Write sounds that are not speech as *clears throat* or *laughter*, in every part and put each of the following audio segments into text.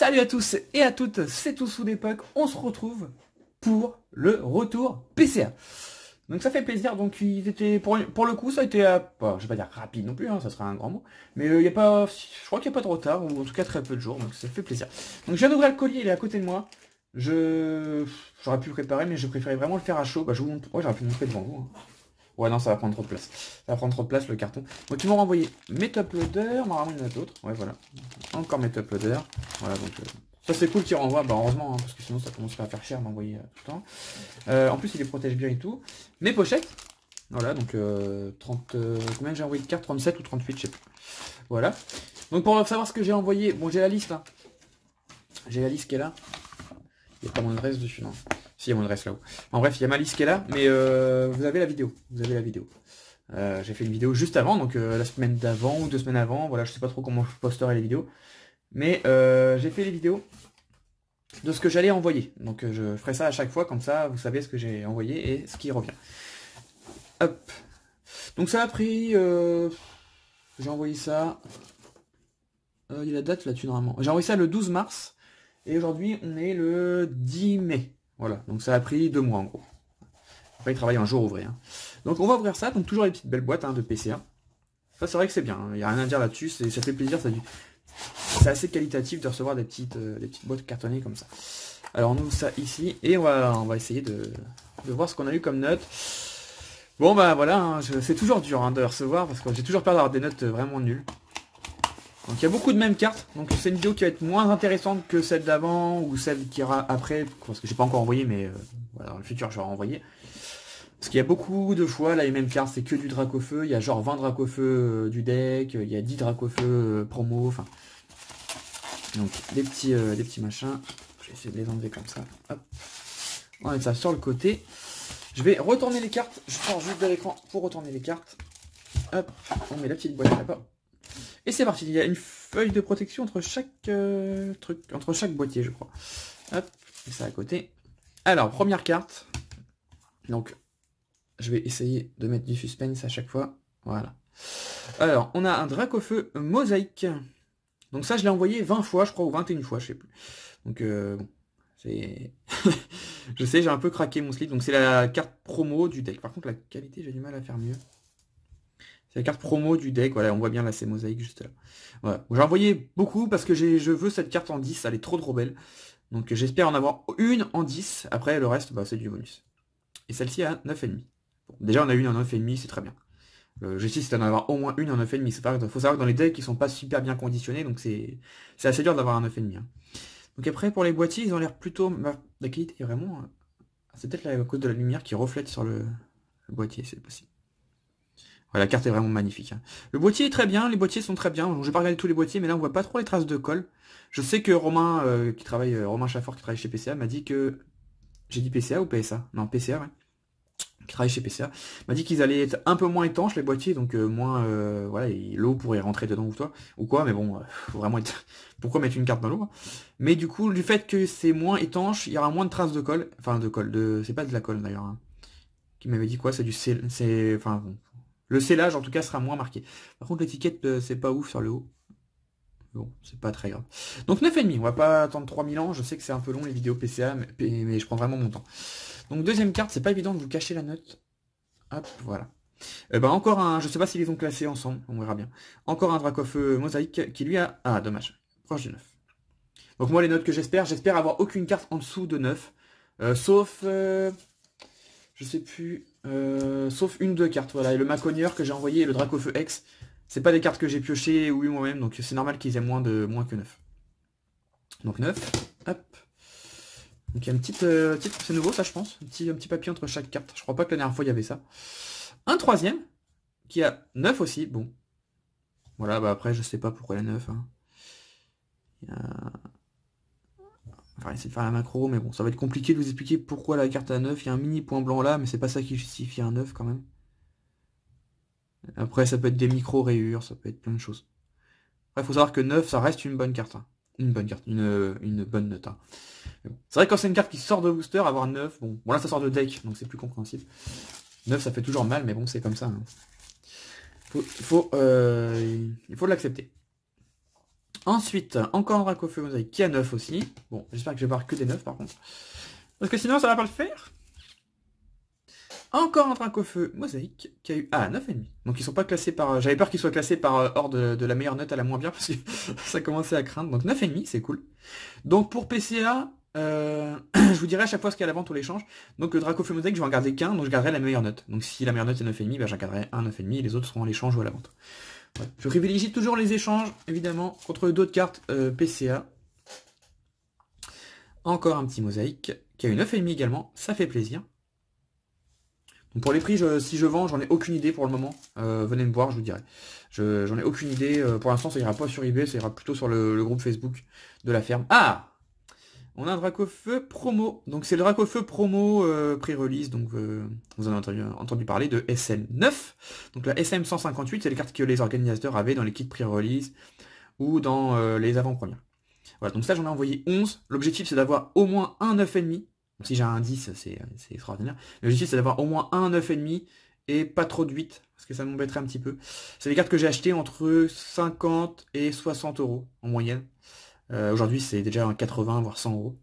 Salut à tous et à toutes, c'est sous d'époque, on se retrouve pour le retour PCA. Donc ça fait plaisir, donc ils étaient pour, pour le coup ça a été, à euh, bah, je vais pas dire rapide non plus, hein, ça sera un grand mot, mais euh, il y a pas, je crois qu'il n'y a pas de retard, ou en tout cas très peu de jours, donc ça fait plaisir. Donc viens d'ouvrir le collier, il est à côté de moi, je j'aurais pu préparer, mais je préférais vraiment le faire à chaud, bah je vous montre, ouais j'aurais pu le montrer devant vous, hein. Ouais, non, ça va prendre trop de place. Ça va prendre trop de place, le carton. Donc, ils m'ont renvoyé mes top loaders. Normalement, il y en a d'autres. Ouais, voilà. Encore mes top Voilà, donc... Euh, ça, c'est cool qu'ils renvoient. Bah, heureusement, hein, parce que sinon, ça commence à faire cher m'envoyer euh, tout le temps. Euh, en plus, il les protège bien et tout. Mes pochettes. Voilà, donc 30... combien j'ai envoyé de cartes 37 ou 38, je sais plus. Voilà. Donc, pour savoir ce que j'ai envoyé... Bon, j'ai la liste, là. Hein. J'ai la liste qui est là. Il n'y a pas mon adresse dessus, non. Si, il y a là-haut. En bref, il y a ma liste qui est là, mais euh, vous avez la vidéo. Vous avez la vidéo. Euh, j'ai fait une vidéo juste avant, donc euh, la semaine d'avant ou deux semaines avant. Voilà, je sais pas trop comment je posterai les vidéos. Mais j'ai fait les vidéos de ce que j'allais envoyer. Donc je ferai ça à chaque fois, comme ça vous savez ce que j'ai envoyé et ce qui revient. Hop. Donc ça a pris... j'ai envoyé ça... il y a la date là-dessus normalement. J'ai envoyé ça le 12 mars. Et aujourd'hui, on est le 10 mai. Voilà, donc ça a pris deux mois en gros. Après, il travaille un jour ouvré. Hein. Donc on va ouvrir ça, donc toujours les petites belles boîtes hein, de PCA. Ça c'est vrai que c'est bien, il hein. y n'y a rien à dire là-dessus, ça fait plaisir, ça du... c'est assez qualitatif de recevoir des petites, euh, des petites boîtes cartonnées comme ça. Alors on ouvre ça ici et on va, on va essayer de, voir ce qu'on a eu comme notes. Bon bah voilà, c'est toujours dur de recevoir parce que j'ai toujours peur d'avoir des notes vraiment nulles. Donc il y a beaucoup de mêmes cartes, donc c'est une vidéo qui va être moins intéressante que celle d'avant ou celle qui ira après, parce que j'ai pas encore envoyé, mais euh, voilà, dans le futur je vais renvoyer. Parce qu'il y a beaucoup de fois, là les mêmes cartes, c'est que du drac au feu, il y a genre 20 drac au feu euh, du deck, il y a 10 drac au feu euh, promo, enfin. Donc des petits, des petits machins, je vais essayer de les enlever comme ça, hop. On mettre ça sur le côté. Je vais retourner les cartes, je prends juste de l'écran pour retourner les cartes. Hop, on met la petite boîte là-bas. Et c'est parti, il y a une feuille de protection entre chaque euh, truc, entre chaque boîtier, je crois. Hop, et ça à côté. Alors, première carte. Donc, je vais essayer de mettre du suspense à chaque fois. Voilà. Alors, on a un drac au feu mosaïque. Donc ça, je l'ai envoyé 20 fois, je crois, ou 21 fois, je sais plus. Donc, euh, c'est... *laughs* je sais, j'ai un peu craqué mon slip. Donc c'est la carte promo du deck. Par contre, la qualité, j'ai du mal à faire mieux. C'est la carte promo du deck, voilà, on voit bien là, c'est mosaïque juste là. J'en voyais beaucoup parce que je veux cette carte en 10, elle est trop trop belle. Donc j'espère en avoir une en 10, après le reste, bah, c'est du bonus. Et celle-ci à 9,5. Bon, déjà on a une en 9,5, c'est très bien. Le d'en avoir au moins une en 9,5. il Faut savoir que dans les decks, ils sont pas super bien conditionnés, donc c'est assez dur d'avoir un 9,5. Hein. Donc après pour les boîtiers, ils ont l'air plutôt. La vraiment. Euh, c'est peut-être à cause de la lumière qui reflète sur le boîtier, c'est possible la carte est vraiment magnifique. Hein. Le boîtier est très bien, les boîtiers sont très bien. Je vais pas regarder tous les boîtiers, mais là on voit pas trop les traces de colle. Je sais que Romain, euh, qui travaille, euh, Romain Chaffort, qui travaille chez PCA, m'a dit que. J'ai dit PCA ou PSA Non, PCA, ouais. Qui travaille chez PCA, m'a dit qu'ils allaient être un peu moins étanches les boîtiers, donc euh, moins voilà, l'eau pourrait rentrer dedans ou toi, ou quoi, mais bon, faut vraiment être. *laughs* Pourquoi mettre une carte dans l'eau hein? Mais du coup, du fait que c'est moins étanche, il y aura moins de traces de colle. Enfin de colle, de. C'est pas de la colle d'ailleurs. Hein, qui m'avait dit quoi C'est du c'est. Enfin bon, le scellage en tout cas, sera moins marqué. Par contre, l'étiquette, euh, c'est pas ouf sur le haut. Bon, c'est pas très grave. Donc 9,5, on va pas attendre 3000 ans. Je sais que c'est un peu long les vidéos PCA, mais, je prends vraiment mon temps. Donc deuxième carte, c'est pas évident de vous cacher la note. Hop, voilà. Eh ben, encore un, je sais pas s'ils les ont classés ensemble, on verra bien. Encore un Dracofeu mosaïque qui lui a... Ah, dommage, proche du 9. Donc moi, les notes que j'espère, j'espère avoir aucune carte en dessous de 9. Euh, sauf... Euh, je sais plus... Euh, sauf une deux cartes, voilà. Et le Maconier que j'ai envoyé et le Dracofeu X. C'est pas des cartes que j'ai piochées ou moi-même, donc c'est normal qu'ils aient moins de moins que neuf. Donc 9. Hop. Donc il y a une euh, petite. c'est nouveau ça je pense. Un petit, un petit papier entre chaque carte. Je crois pas que la dernière fois il y avait ça. Un troisième, qui a neuf aussi. Bon. Voilà, bah après je sais pas pourquoi la 9. Hein. Il y a on essayer de faire la macro, mais bon, ça va être compliqué de vous expliquer pourquoi la carte à neuf, Il y a un mini point blanc là, mais c'est pas ça qui justifie un 9 quand même. Après, ça peut être des micro-rayures, ça peut être plein de choses. Après, il faut savoir que 9, ça reste une bonne carte. Hein. Une bonne carte, une, bonne note. Hein. C'est vrai que quand c'est une carte qui sort de booster, avoir 9, bon, bon là ça sort de deck, donc c'est plus compréhensible. 9, ça fait toujours mal, mais bon, c'est comme ça. Hein. Faut, euh, il faut l'accepter. Ensuite, encore un dracofeu mosaïque qui a 9 aussi. Bon, j'espère que je vais avoir que des 9 par contre. Parce que sinon, ça ne va pas le faire. Encore un Dracofeu mosaïque qui a eu... Ah, 9,5. Donc ils sont pas classés par... J'avais peur qu'ils soient classés par euh, hors de, la meilleure note à la moins bien parce que *laughs* ça commençait à craindre. Donc 9,5, c'est cool. Donc pour PCA, euh, *clears throat* je vous dirai à chaque fois ce qu'il y a à la vente ou l'échange. Donc le Dracofeu mosaïque, je vais en garder qu'un, donc je garderai la meilleure note. Donc si la meilleure note est 9,5, ben j'en garderai un 9,5 et les autres seront à l'échange ou à la vente. Je privilégie toujours les échanges, évidemment, contre d'autres cartes euh, PCA. Encore un petit mosaïque, qui a une 9,5 également, ça fait plaisir. pour les prix, si je vends, j'en ai aucune idée pour le moment. Euh, venez me voir, je vous dirai. J'en ai aucune idée. Euh, pour l'instant, ça ira pas sur eBay, ça ira plutôt sur le, le groupe Facebook de la ferme. Ah on a un Dracofeu promo. Donc c'est le Dracofeu promo euh, pré-release. Donc euh, vous en avez entendu, parler de SM9. Donc la SM158, c'est les cartes que les organisateurs avaient dans les kits pré-release ou dans euh, les avant-premières. Voilà, donc ça j'en ai envoyé 11. L'objectif c'est d'avoir au moins un 9,5. Si j'ai un 10, c'est extraordinaire. L'objectif c'est d'avoir au moins un 9,5 et pas trop de 8, parce que ça m'embêterait un petit peu. C'est les cartes que j'ai achetées entre 50 et 60 euros en moyenne. Euh, aujourd'hui, c'est déjà un 80, voire 100 euros.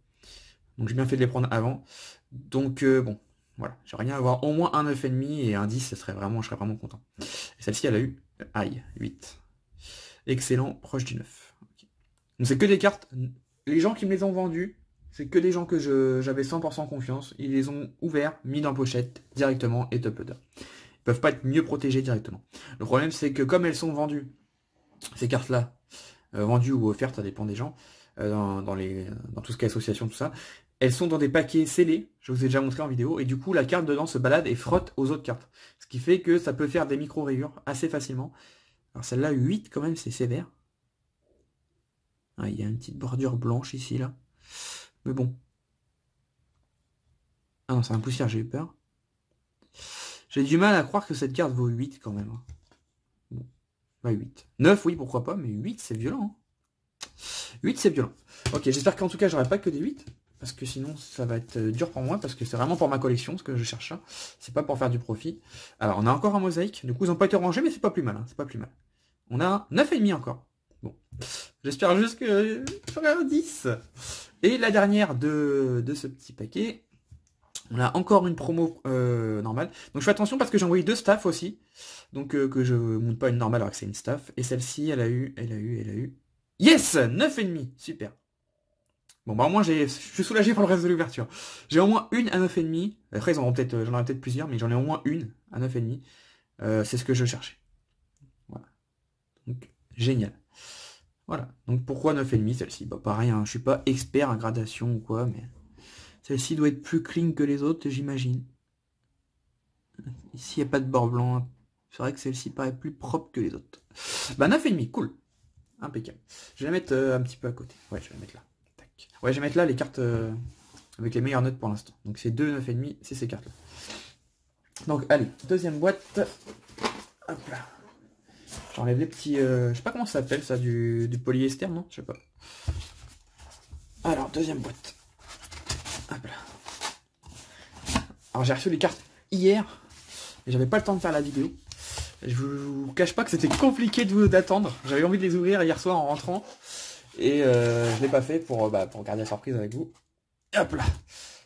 Donc j'ai bien fait de les prendre avant. Donc euh, bon, voilà. rien bien avoir au moins un 9,5 et un 10, ce serait vraiment, je serais vraiment content. Et celle-ci, elle a eu aïe, 8. Excellent, proche du 9. Donc c'est que des cartes. Les gens qui me les ont vendues, c'est que des gens que j'avais 100% confiance. Ils les ont ouverts, mis dans pochette directement et top loader. Ils peuvent pas être mieux protégés directement. Le problème c'est que comme elles sont vendues, ces cartes-là, euh, vendues ou offertes, ça dépend des gens, euh, dans, les, dans tout ce qui est association, tout ça. Elles sont dans des paquets scellés, je vous ai déjà montré en vidéo, et du coup la carte dedans se balade et frotte aux autres cartes. Ce qui fait que ça peut faire des micro-rayures assez facilement. Alors celle-là, 8 quand même, c'est sévère. Ah, il y a une petite bordure blanche ici, là. Mais bon. Ah non, c'est un poussière, j'ai eu peur. J'ai du mal à croire que cette carte vaut 8 quand même. Hein. 8. 9, oui, pourquoi pas, mais 8, c'est violent. 8, hein. c'est violent. Ok, j'espère qu'en tout cas, j'aurai pas que des 8. Parce que sinon, ça va être euh, dur pour moi. Parce que c'est vraiment pour ma collection, ce que je cherche C'est pas pour faire du profit. Alors, on a encore un mosaïque. Du coup, ils n'ont pas été rangés, mais c'est pas plus mal. Hein, c'est pas plus mal. On a 9,5 encore. Bon. J'espère juste que j'aurai 10. Et la dernière de, de ce petit paquet, on a encore une promo euh, normale. Donc je fais attention parce que j'ai envoyé deux staffs aussi. Donc euh, que je monte pas une normale alors que c'est une staff. Et celle-ci, elle a eu, elle a eu, elle a eu. Yes 9,5 Super Bon bah au moins je suis soulagé pour le reste de l'ouverture. J'ai au moins une à 9,5. Après euh, j'en peut-être aurai peut-être plusieurs, mais j'en ai au moins une à 9,5. demi c'est ce que je cherchais. Voilà. Donc génial. Voilà. Donc pourquoi 9,5 celle-ci Bah pareil, je hein. je suis pas expert en gradation ou quoi, mais. Celle-ci doit être plus clean que les autres, j'imagine. Ici, il n'y a pas de bord blanc. C'est vrai que celle-ci paraît plus propre que les autres. Bah, 9,5, cool. Impeccable. Je vais la mettre euh, un petit peu à côté. Ouais, je vais la mettre là. Ouais, je vais mettre là les cartes euh, avec les meilleures notes pour l'instant. Donc, c'est 2, 9,5, c'est ces cartes-là. Donc, allez, deuxième boîte. Hop là. J'enlève les petits... Je euh, je sais pas comment ça s'appelle, ça, du, du polyester, non Je sais pas. Alors, deuxième boîte. Hop Alors j'ai reçu les cartes hier, et j'avais pas le temps de faire la vidéo. Je vous cache pas que c'était compliqué de d'attendre. J'avais envie de les ouvrir hier soir en rentrant. Et euh, je l'ai pas fait pour, euh, bah, pour garder la surprise avec vous. hop là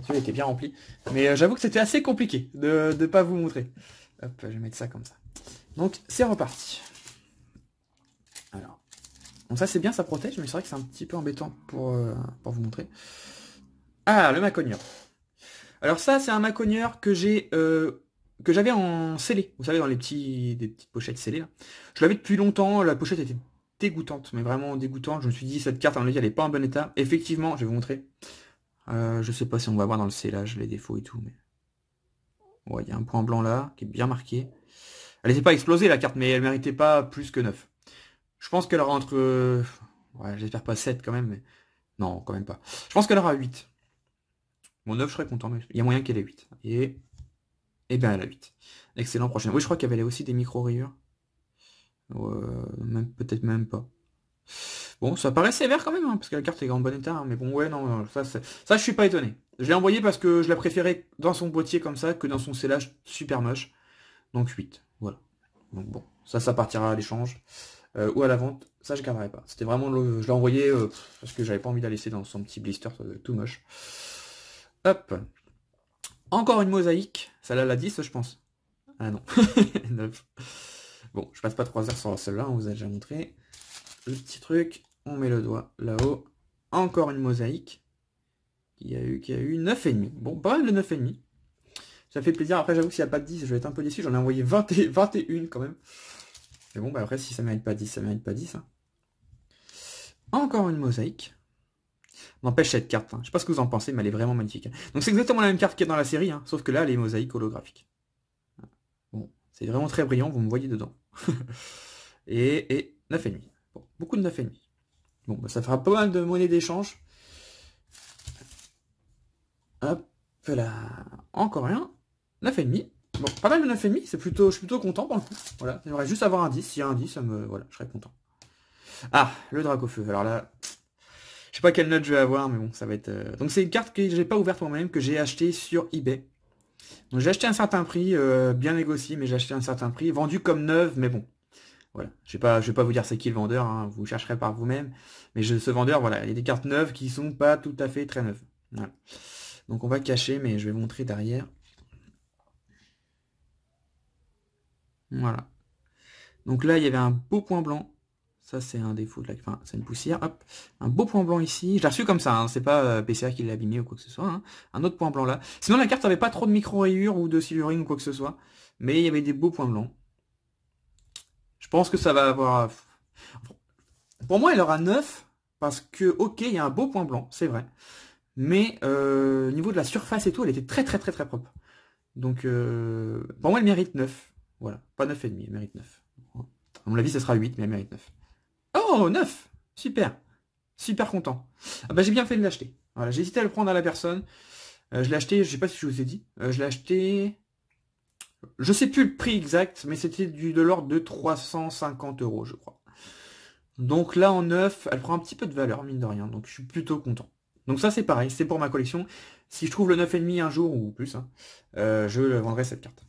Celui était bien rempli. Mais euh, j'avoue que c'était assez compliqué de ne pas vous montrer. Hop, je vais mettre ça comme ça. Donc c'est reparti. Alors. Bon ça c'est bien, ça protège, mais c'est vrai que c'est un petit peu embêtant pour, euh, pour vous montrer. Ah, le macogneur. Alors ça, c'est un macogneur que j'ai euh, que j'avais en scellé. Vous savez, dans les petits des petites pochettes scellées. Je l'avais depuis longtemps. La pochette était dégoûtante, mais vraiment dégoûtante. Je me suis dit, cette carte, à mon avis, elle n'est pas en bon état. Effectivement, je vais vous montrer. Je euh, je sais pas si on va voir dans le scellage les défauts et tout, mais... il y a un point blanc là, qui est bien marqué. Elle n'était pas explosée, la carte, mais elle méritait pas plus que 9. Je pense qu'elle aura entre... Euh, ouais, j'espère pas 7 quand même, mais... Non, quand même pas. Je pense qu'elle aura 8. Mon 9, je serais content, mais il y a moyen qu'elle ait 8. Et, et eh bien, elle a 8. Excellent, prochain. Oui, je crois qu'il y avait aussi des micro-rayures. Euh, même Peut-être même pas. Bon, ça paraît sévère quand même, hein, parce que la carte est en bon état. Hein, mais bon, ouais, non, euh, ça, ça je suis pas étonné. Je l'ai envoyé parce que je la préférais dans son boîtier comme ça que dans son scellage super moche. Donc 8, voilà. Donc bon, ça, ça partira à l'échange. Euh, ou à la vente, ça je garderai pas. C'était vraiment, le, je l'ai envoyé parce que j'avais pas envie de la laisser dans son petit blister tout moche. Hop. Encore une mosaïque. Celle-là, la 10, je pense. Ah non. 9. *laughs* Bon, je passe pas 3 heures sur celle-là, on vous a déjà montré. Le petit truc, on met le doigt là-haut. Encore une mosaïque. Il y a eu, qui a eu 9,5. Bon, pas mal de demi Ça fait plaisir. Après, j'avoue s'il n'y a pas de 10, je vais être un peu déçu. J'en ai envoyé 20 et 21 quand même. Mais bon, bah après, si ça mérite pas 10, ça mérite pas 10. Hein. Encore une mosaïque. N'empêche cette carte. Hein. Je sais pas ce que vous en pensez, mais elle est vraiment magnifique. Donc c'est exactement la même carte qui est dans la série, hein, sauf que là, elle est mosaïque holographique. Bon, c'est vraiment très brillant, vous me voyez dedans. *laughs* et, et 9,5. Bon, beaucoup de 9,5. Bon, bah, ça fera pas mal de monnaie d'échange. Hop là. Encore rien. 9,5. Bon, pas mal de 9,5, c'est plutôt. Je suis plutôt content pour le coup. Voilà. J'aimerais juste avoir un 10. S'il y a un 10, ça me. Voilà, je serais content. Ah, le drac feu. Alors là, je sais pas quelle note je vais avoir, mais bon, ça va être. Euh, donc c'est une carte que j'ai pas ouverte moi-même, que j'ai acheté sur eBay. Donc j'ai acheté un certain prix, euh, bien négocié, mais j'ai acheté un certain prix, vendu comme neuve, mais bon. Voilà. Je ne je vais pas vous dire c'est qui le vendeur, hein, vous chercherez par vous-même. Mais ce vendeur, voilà, il y a des cartes neuves qui sont pas tout à fait très neuves. Donc on va cacher, mais je vais montrer derrière. Voilà. Donc là, il y avait un beau point blanc. Ça, c'est un défaut de la... Enfin, c'est une poussière. Hop. Un beau point blanc ici. Je l'ai reçu comme ça. Hein. C'est pas euh, PCA qui l'a abîmé ou quoi que ce soit. Hein. Un autre point blanc là. Sinon, la carte avait pas trop de micro-rayures ou de silurine ou quoi que ce soit. Mais il y avait des beaux points blancs. Je pense que ça va avoir... Pour moi, elle aura 9. Parce que, ok, il y a un beau point blanc. C'est vrai. Mais euh, au niveau de la surface et tout, elle était très très très très propre. Donc, euh, pour moi, elle mérite 9. Voilà. Pas 9,5. Elle mérite 9. À mon avis, ce sera 8, mais elle mérite 9. Oh, neuf Super Super content. Ah bah j'ai bien fait de l'acheter. Voilà, j'ai hésité à le prendre à la personne. Euh, je l'ai acheté, je sais pas si je vous ai dit. Euh, je l'ai acheté... Je sais plus le prix exact, mais c'était de l'ordre de 350 euros, je crois. Donc là, en neuf, elle prend un petit peu de valeur, mine de rien. Donc je suis plutôt content. Donc ça, c'est pareil, c'est pour ma collection. Si je trouve le 9,5 un jour ou plus, hein, euh, je vendrai cette carte.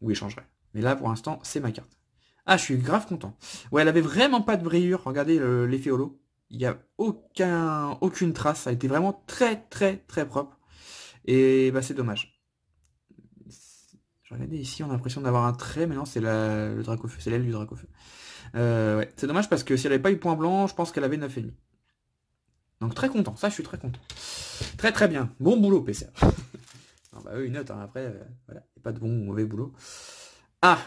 Ou échangerai. Mais là, pour l'instant, c'est ma carte. Ah, je suis grave content. Ouais, elle avait vraiment pas de brillure. Regardez l'effet holo. Il n'y a aucun, aucune trace. Ça a été vraiment très, très, très propre. Et bah, c'est dommage. Je ici, on a l'impression d'avoir un trait, mais non, c'est le dracofeu. C'est l'aile du dracofeu. Euh, ouais, c'est dommage parce que si elle n'avait pas eu point blanc, je pense qu'elle avait 9,5. Donc très content, ça je suis très content. Très très bien, bon boulot PCR. *laughs* non, bah eux, une note, hein. après, euh, pas de bon ou mauvais boulot. Ah,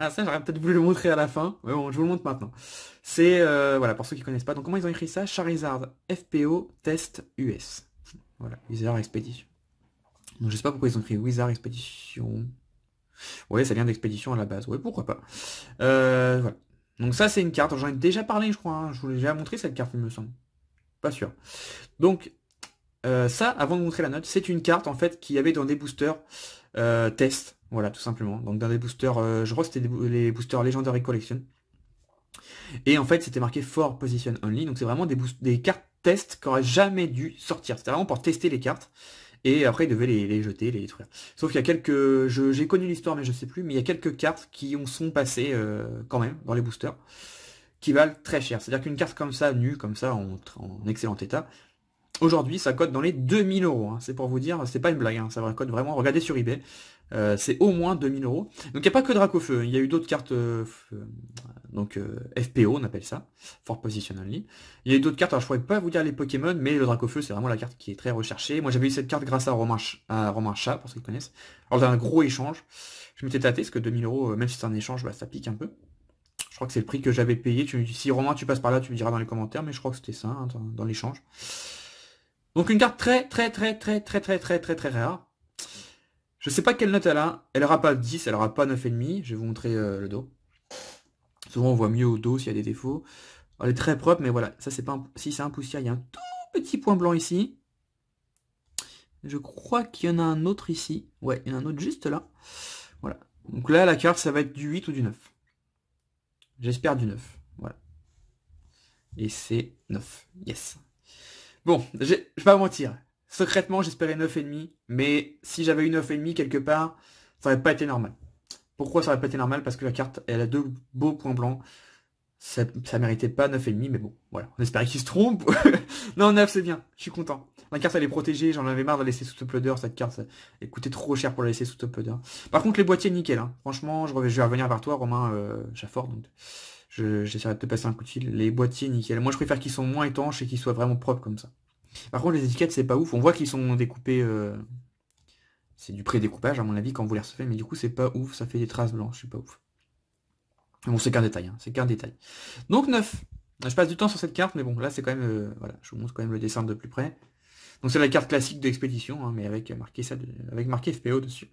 ah ça j'aurais peut-être voulu le montrer à la fin, mais bon je vous le montre maintenant. C'est euh, voilà pour ceux qui ne connaissent pas. Donc comment ils ont écrit ça Charizard FPO test US. Voilà Wizard Expedition. Donc je sais pas pourquoi ils ont écrit Wizard Expedition. Ouais ça vient d'expédition à la base. Ouais pourquoi pas. Euh, voilà. Donc ça c'est une carte. J'en ai déjà parlé je crois. Hein. Je vous l'ai déjà montré cette carte il me semble. Pas sûr. Donc euh, ça avant de montrer la note c'est une carte en fait qui avait dans des boosters euh, test voilà, tout simplement. Donc dans des boosters, euh, je crois c'était les boosters Legendary Collection. Et en fait, c'était marqué for position only. Donc c'est vraiment des, cartes test qui n'auraient jamais dû sortir. C'était vraiment pour tester les cartes. Et après, il devait les, jeter, les détruire. Sauf qu'il y a quelques... J'ai connu l'histoire, mais je sais plus. Mais il y a quelques cartes qui ont sont passées euh, quand même dans les boosters. Qui valent très cher. C'est-à-dire qu'une carte comme ça, nue, comme ça, en, en excellent état, Aujourd'hui, ça cote dans les 2000 euros. Hein. C'est pour vous dire, c'est pas une blague. Hein. Ça cote vraiment. Regardez sur eBay. Euh, c'est au moins 2000 euros. Donc il n'y a pas que Dracofeu, hein. il y a eu d'autres cartes, euh, euh, donc FPO on appelle ça, Fort Position Only. Il y a eu d'autres cartes, alors je pourrais pas vous dire les Pokémon, mais le Dracofeu c'est vraiment la carte qui est très recherchée. Moi j'avais eu cette carte grâce à Romain, à Romain Chat, pour ceux qui connaissent. Alors un gros échange, je m'étais tâté, parce que 2000 euros, même si c'est un échange, bah, ça pique un peu. Je crois que c'est le prix que j'avais payé. si Romain tu passes par là, tu me diras dans les commentaires, mais je crois que c'était ça hein, dans, dans l'échange. Donc une carte très très très très très très très très très rare. Je sais pas quelle note elle a. Elle aura pas 10, elle aura pas 9,5. Je vais vous montrer euh, le dos. Souvent on voit mieux au dos s'il y a des défauts. elle est très propre, mais voilà, ça c'est pas si c'est un poussière, il y a un tout petit point blanc ici. Je crois qu'il y en a un autre ici. Ouais, il y en a un autre juste là. Voilà. Donc là, la carte, ça va être du 8 ou du 9. J'espère du 9. Voilà. Et c'est 9. Yes. Bon, je vais pas mentir. Secrètement, j'espérais 9,5, mais si j'avais eu 9,5 quelque part, ça n'aurait pas été normal. Pourquoi ça n'aurait pas été normal Parce que la carte, elle a deux beaux points blancs. Ça, méritait pas 9,5, mais bon, voilà. On espérait qu'il se trompe. *laughs* non, 9, c'est bien. Je suis content. La carte, elle est protégée. J'en avais marre de la laisser sous top Cette carte, elle coûtait trop cher pour la laisser sous top Par contre, les boîtiers, nickel. Hein. Franchement, je, vais revenir vers toi, Romain euh, fort, Donc, j'essaierai de te passer un coup de fil. Les boîtiers, nickel. Moi, je préfère qu'ils soient moins étanches et qu'ils soient vraiment propres comme ça. Par contre, les étiquettes, c'est pas ouf. On voit qu'ils sont découpés. Euh, c'est du pré-découpage, à mon avis, quand vous les recevez. Mais du coup, c'est pas ouf. Ça fait des traces blanches. C'est pas ouf. bon, c'est qu'un détail. Hein. C'est qu'un détail. Donc, 9. Je passe du temps sur cette carte, mais bon, là, c'est quand même... Euh, voilà, je vous montre quand même le dessin de plus près. Donc, c'est la carte classique d'expédition, hein, mais avec marqué, ça avec marqué FPO dessus.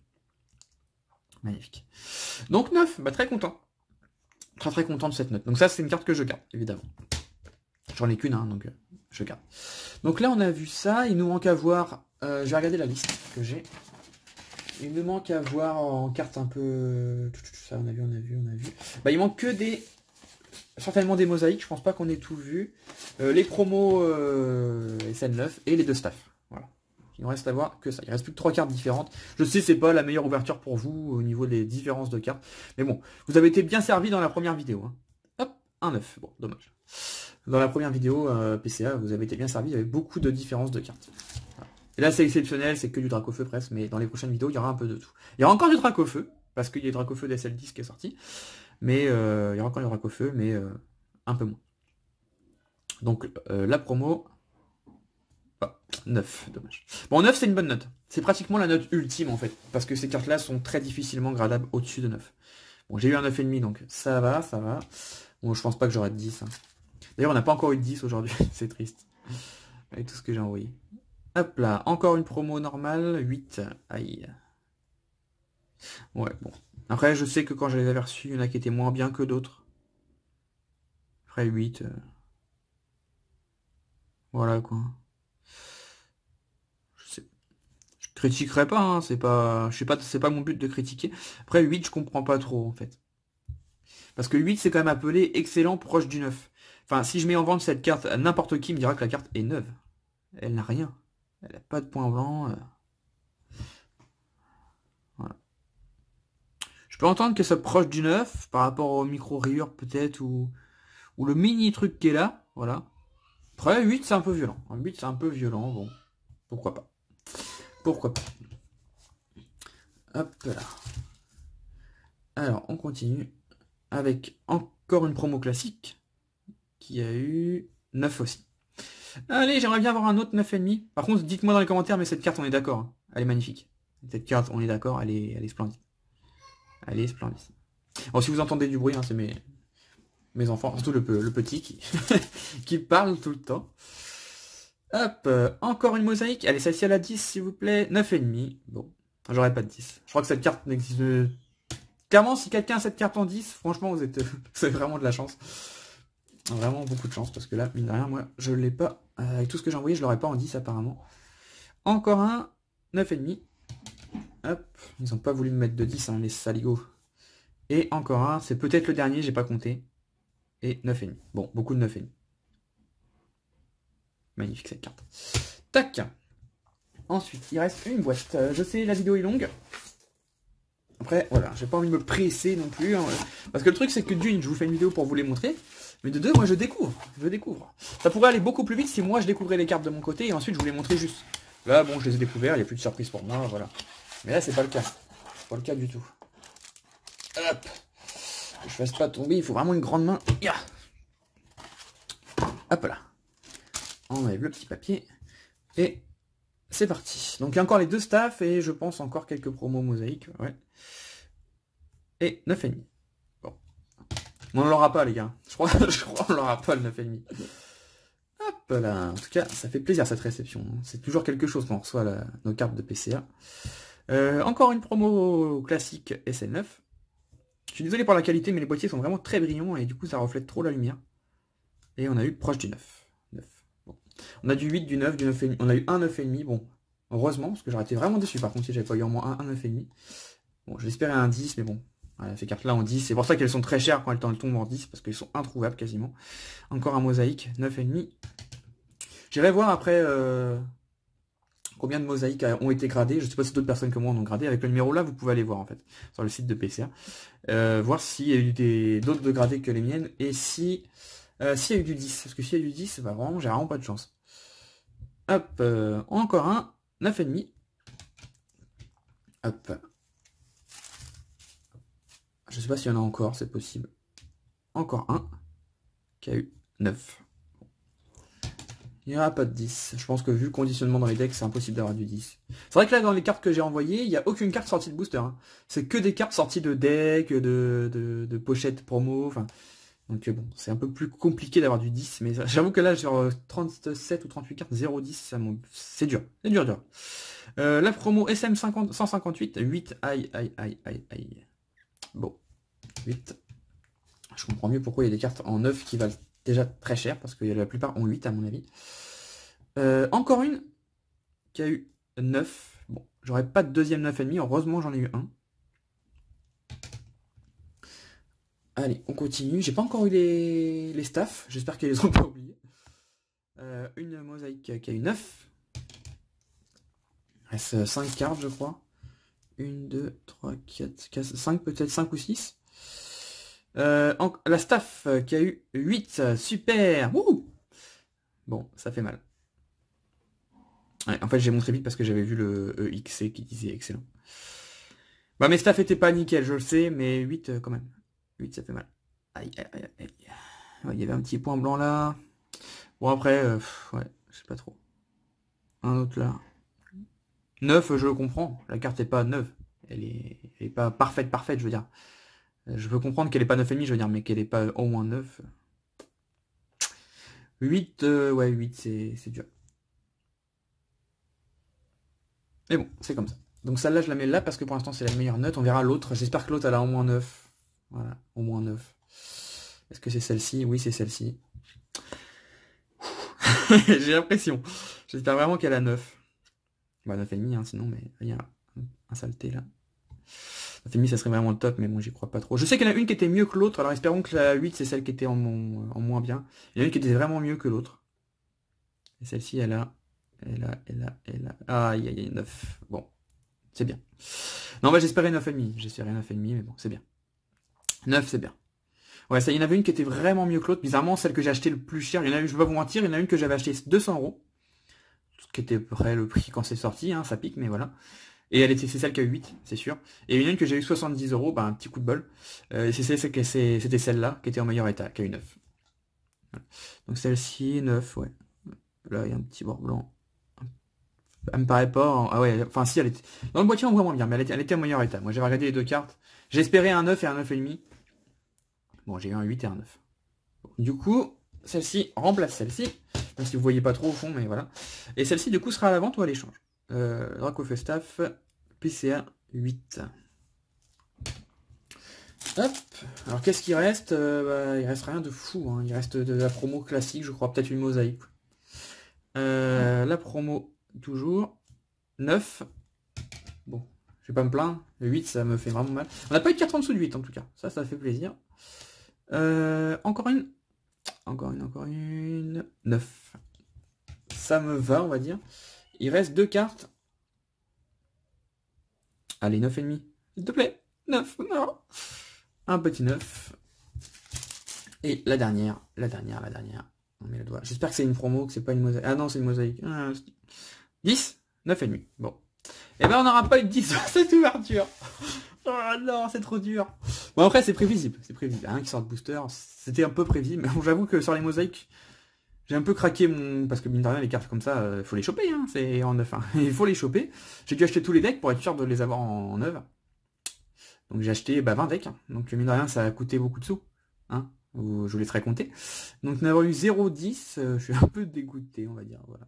Magnifique. Donc, 9. Bah, très content. Très, très content de cette note. Donc, ça, c'est une carte que je garde, évidemment. J'en ai qu'une, hein, donc... Euh, je garde. Donc là, on a vu ça. Il nous manque à voir... J'ai euh, je vais regarder la liste que j'ai. Il nous manque à voir en carte un peu... Euh, tout Ça, on a vu, on a vu, on a vu. Bah, il manque que des... Certainement des mosaïques. Je pense pas qu'on ait tout vu. Euh, les promos Et SN9 et les deux staffs. Voilà. Il nous reste à voir que ça. Il reste plus que trois cartes différentes. Je sais, c'est pas la meilleure ouverture pour vous au niveau des différences de cartes. Mais bon, vous avez été bien servi dans la première vidéo. Hein. Hop, un 9. Bon, dommage. Dans la première vidéo euh, PCA, vous avez été bien servi, il y avait beaucoup de différences de cartes. Et là, c'est exceptionnel, c'est que du Dracofeu presque, mais dans les prochaines vidéos, il y aura un peu de tout. Il y aura encore du Dracofeu, parce qu'il y a du drac au d'SL10 qui est sorti, mais euh, il y aura encore du drac feu, mais euh, un peu moins. Donc la promo, 9, ah, dommage. Bon, 9, c'est une bonne note. C'est pratiquement la note ultime, en fait, parce que ces cartes-là sont très difficilement gradables au-dessus de 9. Bon, j'ai eu un 9,5, donc ça va, ça va. Bon, je pense pas que j'aurai 10. D'ailleurs, on n'a pas encore eu de 10 aujourd'hui, *laughs* c'est triste. Avec tout ce que j'ai envoyé. Hop là, encore une promo normale, 8. Aïe. Ouais, bon. Après, je sais que quand je les avais reçus, il y en a qui étaient moins bien que d'autres. Après, 8. Euh. Voilà, quoi. Je sais. critiquerai pas, hein, c'est pas... Je sais pas, c'est pas mon but de critiquer. Après, 8, je comprends pas trop, en fait. Parce que 8, c'est quand même appelé excellent proche du 9. Enfin, si je mets en vente cette carte, n'importe qui me dira que la carte est neuve. Elle n'a rien. Elle n'a pas de point blanc. Euh. Voilà. Je peux entendre qu'elle s'approche du neuf par rapport au micro-rayure peut-être ou, ou le mini truc qui est là. Voilà. Après, 8, c'est un peu violent. 8, c'est un peu violent. Bon, pourquoi pas. Pourquoi pas. Hop là. Alors, on continue avec encore une promo classique qui a eu 9 aussi. Allez, j'aimerais bien avoir un autre et demi. Par contre, dites-moi dans les commentaires, mais cette carte, on est d'accord. Hein. Elle est magnifique. Cette carte, on est d'accord, elle est, elle est splendide. Elle est splendide. Alors, si vous entendez du bruit, hein, c'est mes, mes enfants, surtout le, petit *laughs* qui, parle tout le temps. Hop, euh, encore une mosaïque. Allez, celle-ci à la 10, s'il vous plaît. et demi. Bon, j'aurais pas de 10. Je crois que cette carte n'existe... Euh, clairement, si quelqu'un a cette carte en 10, franchement, vous êtes... c'est *laughs* vraiment de la chance. Vraiment beaucoup de chance, parce que là, mine de rien, moi, je l'ai pas. Euh, avec tout ce que j'ai envoyé, je l'aurais pas en 10 apparemment. Encore un 9,5. Hop, ils ont pas voulu me mettre de 10, hein, les saligots. Et encore un, c'est peut-être le dernier, j'ai pas compté. Et 9,5. Bon, beaucoup de 9,5. Magnifique cette carte. Tac Ensuite, il reste une boîte. Euh, je sais, la vidéo est longue. Après, voilà, j'ai pas envie de me presser non plus. Hein, parce que le truc, c'est que d'une, je vous fais une vidéo pour vous les montrer. Mais de deux, moi je découvre. Je découvre. Ça pourrait aller beaucoup plus vite si moi je découvrais les cartes de mon côté et ensuite je vous les montrais juste. Là, bon, je les ai découvertes, il n'y a plus de surprise pour moi, voilà. Mais là, c'est pas le cas. pas le cas du tout. Hop je fasse pas tomber, il faut vraiment une grande main. Yeah Hop là. On enlève le petit papier. Et c'est parti. Donc encore les deux staffs et je pense encore quelques promos mosaïques. Ouais. Et 9,5. On l'aura pas, les gars. Je crois, *laughs* je crois l'aura pas, le 9,5. Hop là. En tout cas, ça fait plaisir, cette réception. C'est toujours quelque chose quand on reçoit nos cartes de PCA. Euh, encore une promo classique SL9. Je suis désolé pour la qualité, mais les boîtiers sont vraiment très brillants et du coup, ça reflète trop la lumière. Et on a eu proche du 9. 9. On a du 8, du 9, du 9,5. On a eu un 9,5. Bon, heureusement, parce que j'aurais été vraiment déçu par contre si j'avais pas eu au moins un, et 9,5. Bon, j'espérais un 10, mais bon, ces cartes-là en 10, c'est pour ça qu'elles sont très chères quand elles tombent en 10, parce qu'elles sont introuvables quasiment. Encore un mosaïque, 9,5. J'irai voir après euh, combien de mosaïques ont été gradées. Je ne sais pas si d'autres personnes que moi en ont gradé. Avec le numéro là, vous pouvez aller voir en fait, sur le site de PCA. Euh, voir s'il y a eu d'autres gradés que les miennes, et si euh, s'il y a eu du 10. Parce que s'il y a eu du 10, vraiment, j'ai vraiment pas de chance. Hop, encore un, 9,5. Hop, je sais pas s'il y en a encore, c'est possible. Encore un qui a eu 9. Il n'y aura pas de 10. Je pense que vu le conditionnement dans les decks, c'est impossible d'avoir du 10. C'est vrai que là, dans les cartes que j'ai envoyées, il n'y a aucune carte sortie de booster. Hein. C'est que des cartes sorties de deck, de, de, pochettes promo. Enfin, Donc euh, bon, c'est un peu plus compliqué d'avoir du 10. Mais *laughs* j'avoue que là, genre euh, 37 ou 38 cartes, 0-10, c'est dur. C'est dur, dur. Euh, la promo SM158, 8, aïe, aïe, aïe, aïe, aïe. Bon. Je comprends mieux pourquoi il y a des cartes en 9 qui valent déjà très cher, parce que la plupart ont 8 à mon avis. Euh, encore une qui a eu 9. Bon, j'aurais pas de deuxième 9 9,5, heureusement j'en ai eu un. Allez, on continue. J'ai pas encore eu les, les staffs, j'espère qu'ils les ont *laughs* pas oubliés. Euh, une mosaïque qui a eu 9. Il reste 5 cartes, je crois. 1, 2, 3, 4, 5 peut-être, 5 ou 6. Euh, la staff euh, qui a eu 8. Euh, super Bon, ça fait mal. en fait, j'ai montré vite parce que j'avais vu le EXC qui disait excellent. Bah, mes staffs étaient pas nickel, je le sais, mais 8 quand même. 8, ça fait mal. Il y avait un petit point blanc là. Bon, après, ouais, je sais pas trop. Un autre là. 9, je le comprends. La carte est pas neuve. Elle est, elle est pas parfaite, parfaite, je veux dire. Je peux comprendre qu'elle n'est pas 9,5, je veux dire, mais qu'elle n'est pas euh, au moins 9. 8, euh, ouais, 8, c'est dur. Mais bon, c'est comme ça. Donc celle-là, je la mets là parce que pour l'instant, c'est la meilleure note. On verra l'autre. J'espère que l'autre, elle a au moins 9. Voilà, au moins 9. Est-ce que c'est celle-ci Oui, c'est celle-ci. *laughs* J'ai l'impression. J'espère vraiment qu'elle a 9. Bah, 9,5, hein, sinon, mais il y a un saleté là ça serait vraiment le top, mais bon, j'y crois pas trop. Je sais qu'il y en a une qui était mieux que l'autre, alors espérons que la 8, c'est celle qui était en, moins bien. Il y en a une qui était vraiment mieux que l'autre. Et celle-ci, elle a... Elle a, elle a, elle a... Aïe, aïe, 9. Bon, c'est bien. Non, bah j'espérais 9,5. J'espérais 9,5, mais bon, c'est bien. 9, c'est bien. Ouais, ça, il y en avait une qui était vraiment mieux que l'autre. Bizarrement, celle que j'ai achetée le plus cher, il y en a une, je vais pas vous mentir, il y en a une que j'avais acheté 200 euros. Ce qui était à peu près le prix quand c'est sorti, hein, ça pique, mais voilà. Et elle était, c'est celle qui a eu 8, c'est sûr. Et une que j'ai eu 70 euros, bah, un petit coup de bol. Euh, c'était celle-là qui était en meilleur état, qui a eu 9. Donc celle-ci, 9, ouais. Là, il y a un petit bord blanc. Elle me paraît pas... Ah ouais, enfin si, elle était... Dans le boîtier, on voit moins bien, mais elle était, en meilleur état. Moi, j'avais regardé les deux cartes. J'espérais un 9 et un 9,5. Bon, j'ai eu un 8 et un 9. Du coup, celle-ci remplace celle-ci. parce si vous voyez pas trop au fond, mais voilà. Et celle-ci, du coup, sera à la vente ou à l'échange euh, Festaf, PCA 8. Hop. Alors qu'est-ce qu'il reste euh, bah, Il reste rien de fou. Hein. Il reste de la promo classique, je crois, peut-être une mosaïque. Euh, la promo, toujours. 9. Bon, je vais pas me plaindre. 8, ça me fait vraiment mal. On n'a pas eu de carte en dessous de 8, en tout cas. Ça, ça fait plaisir. Euh, encore une. Encore une, encore une. 9. Ça me va, on va dire. Il reste deux cartes. Allez, demi, S'il te plaît. 9. Non. Un petit 9. Et la dernière. La dernière, la dernière. On met le doigt. J'espère que c'est une promo, que c'est pas une mosaïque. Ah non, c'est une mosaïque. 10. Ah, demi, Bon. Et eh ben on n'aura pas eu 10 sur cette ouverture. Oh non, c'est trop dur. Bon après c'est prévisible, c'est prévisible. un qui sort de booster, c'était un peu prévisible. Mais *laughs* j'avoue que sur les mosaïques, j'ai un peu craqué mon... Parce que mine de rien, les cartes comme ça, il euh, faut les choper, hein, c'est en neuf. Hein. *laughs* Il faut les choper. J'ai dû acheter tous les decks pour être sûr de les avoir en, neuf. Donc j'ai acheté bah, 20 decks. Hein. Donc mine de rien, ça a coûté beaucoup de sous. Hein. Je vous laisserai compter. Donc n'avoir eu 0,10, 10 euh, je suis un peu dégoûté, on va dire. Voilà.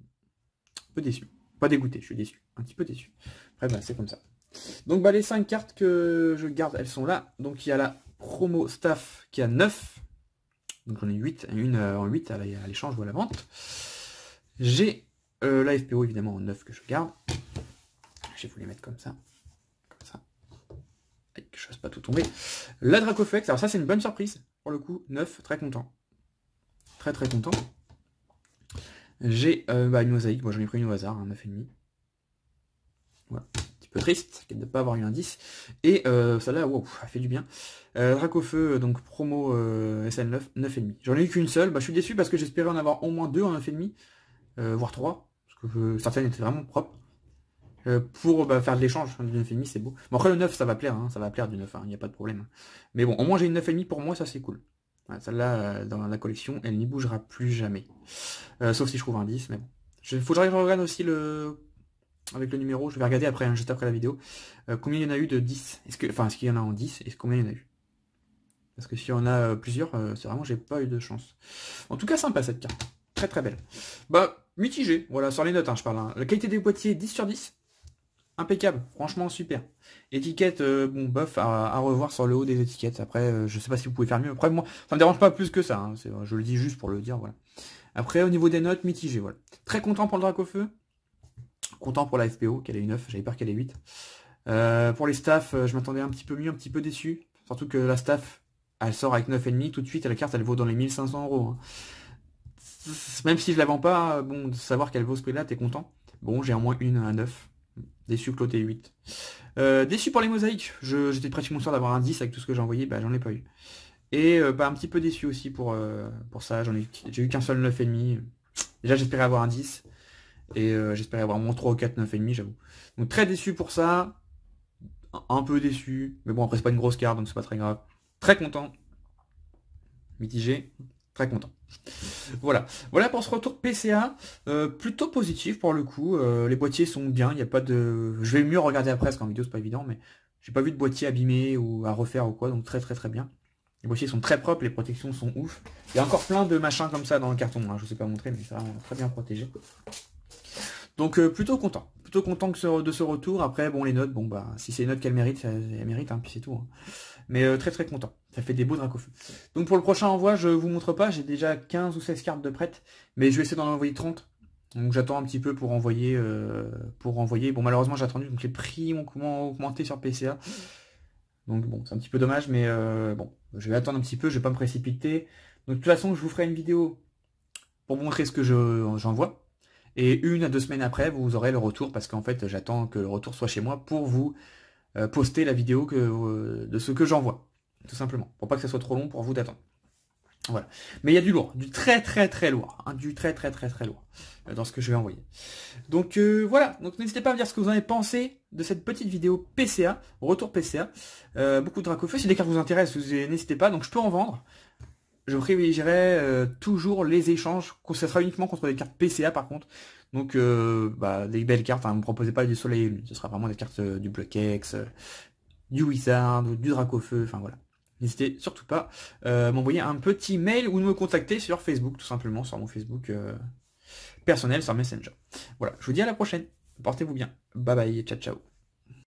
Un peu déçu. Pas dégoûté, je suis déçu. Un petit peu déçu. Après, bah, c'est comme ça. Donc bah, les 5 cartes que je garde, elles sont là. Donc il y a la promo staff qui a 9. Donc j'en ai 8, une en 8 à l'échange ou à la vente. J'ai euh, la FPO évidemment en 9 que je garde. Je vais vous les mettre comme ça. Comme ça. Et que je fasse pas tout tomber. La Dracoflex, alors ça c'est une bonne surprise. Pour le coup, 9, très content. Très très content. J'ai euh, bah, une mosaïque, moi j'en ai pris une au hasard, un 9,5. Voilà triste de ne pas avoir eu un 10 Et euh, celle-là, wow, fait du bien. Euh, feu, euh, donc promo euh, SN9, 9,5. J'en ai eu qu'une seule, bah, je suis déçu parce que j'espérais en avoir au moins deux en 9,5, euh, voire trois, parce que euh, certaines étaient vraiment propres. pour bah, faire de l'échange. Du 9,5 c'est beau. Bon après le 9 ça va plaire, hein, ça va plaire du 9, il n'y a pas de problème. Mais bon, au moins j'ai une 9,5 pour moi, ça c'est cool. Celle-là, dans la collection, elle n'y bougera plus jamais. sauf si je trouve un 10, mais bon. Il faut que je regarde aussi le avec le numéro, je vais regarder après, hein, juste après la vidéo, euh, combien il y en a eu de 10 est-ce que, Enfin, ce qu'il y en a en 10 et combien il y en a eu Parce que si on en a euh, plusieurs, euh, c'est vraiment, j'ai pas eu de chance. En tout cas, sympa cette carte. Très très belle. Bah, mitigé. voilà, sur les notes, hein, je parle. Hein. La qualité des boîtiers, 10 sur 10. Impeccable, franchement super. Étiquette, bon, bof, à, revoir sur le haut des étiquettes. Après, je sais pas si vous pouvez faire mieux. Après, moi, ça me dérange pas plus que ça. je le dis juste pour le dire, voilà. Après, au niveau des notes, mitigé, voilà. Très content pour le drac feu content pour la FPO, qu'elle ait eu 9, j'avais peur qu'elle ait 8. Euh, pour les staffs, euh, je m'attendais un petit peu mieux, un petit peu déçu. Surtout que la staff, elle sort avec 9,5, tout de suite, la carte, elle vaut dans les 1500 euros. Hein. Même si je la vends pas, bon, de savoir qu'elle vaut ce prix-là, t'es content. Bon, j'ai au moins une à 9. Déçu que l'autre 8. Euh, déçu pour les mosaïques. J'étais pratiquement sûr d'avoir un 10 avec tout ce que j'ai envoyé, bah j'en ai pas eu. Et bah, un petit peu déçu aussi pour, pour ça, j'en ai, j'ai eu qu'un seul 9,5. Déjà j'espérais avoir un 10. Et euh, j'espérais avoir moins 3 ou 4, 9,5, j'avoue. Donc très déçu pour ça. Un peu déçu. Mais bon, après, c'est pas une grosse carte, donc c'est pas très grave. Très content. Mitigé. Très content. Voilà. Voilà pour ce retour PCA. Euh, plutôt positif pour le coup. Euh, les boîtiers sont bien. Il n'y a pas de. Je vais mieux regarder après parce qu'en vidéo, c'est pas évident, mais j'ai pas vu de boîtier abîmé ou à refaire ou quoi. Donc très très très bien. Les boîtiers sont très propres, les protections sont ouf. Il y a encore plein de machins comme ça dans le carton. Hein. Je ne sais pas montré mais ça va très bien protégé. Donc euh, plutôt content. Plutôt content que de ce retour. Après, bon, les notes, bon, bah, si c'est les notes qu'elle mérite, elle mérite, hein, puis c'est tout. Hein. Mais euh, très très content. Ça fait des beaux feu. Donc pour le prochain envoi, je vous montre pas, j'ai déjà 15 ou 16 cartes de prête, mais je vais essayer d'en envoyer 30. Donc j'attends un petit peu pour envoyer. Euh, pour envoyer. Bon malheureusement j'ai attendu, donc les prix ont augmenté sur PCA. Donc bon, c'est un petit peu dommage, mais bon, je vais attendre un petit peu, je vais pas me précipiter. Donc de toute façon, je vous ferai une vidéo pour montrer ce que j'envoie. Et une à deux semaines après, vous aurez le retour parce qu'en fait, j'attends que le retour soit chez moi pour vous euh, poster la vidéo euh, de ce que j'envoie. Tout simplement. Pour pas que ça soit trop long pour vous d'attendre. Voilà. Mais il y a du lourd, du très très très lourd, hein, du très très très très lourd euh, dans ce que je vais envoyer. Donc voilà, donc n'hésitez pas à me dire ce que vous en avez pensé de cette petite vidéo PCA, retour PCA. beaucoup de dracofeu, si des cartes vous intéressent, n'hésitez pas, donc je peux en vendre je privilégierai euh, toujours les échanges. ce sera uniquement contre des cartes PCA par contre. Donc euh, bah, des belles cartes, ne hein. me proposez pas du soleil Ce sera vraiment des cartes euh, du bloc du Wizard, du Dracofeu, enfin voilà. N'hésitez surtout pas à m'envoyer un petit mail ou de me contacter sur Facebook, tout simplement, sur mon Facebook personnel, sur Messenger. Voilà, je vous dis à la prochaine. Portez-vous bien. Bye bye, ciao ciao.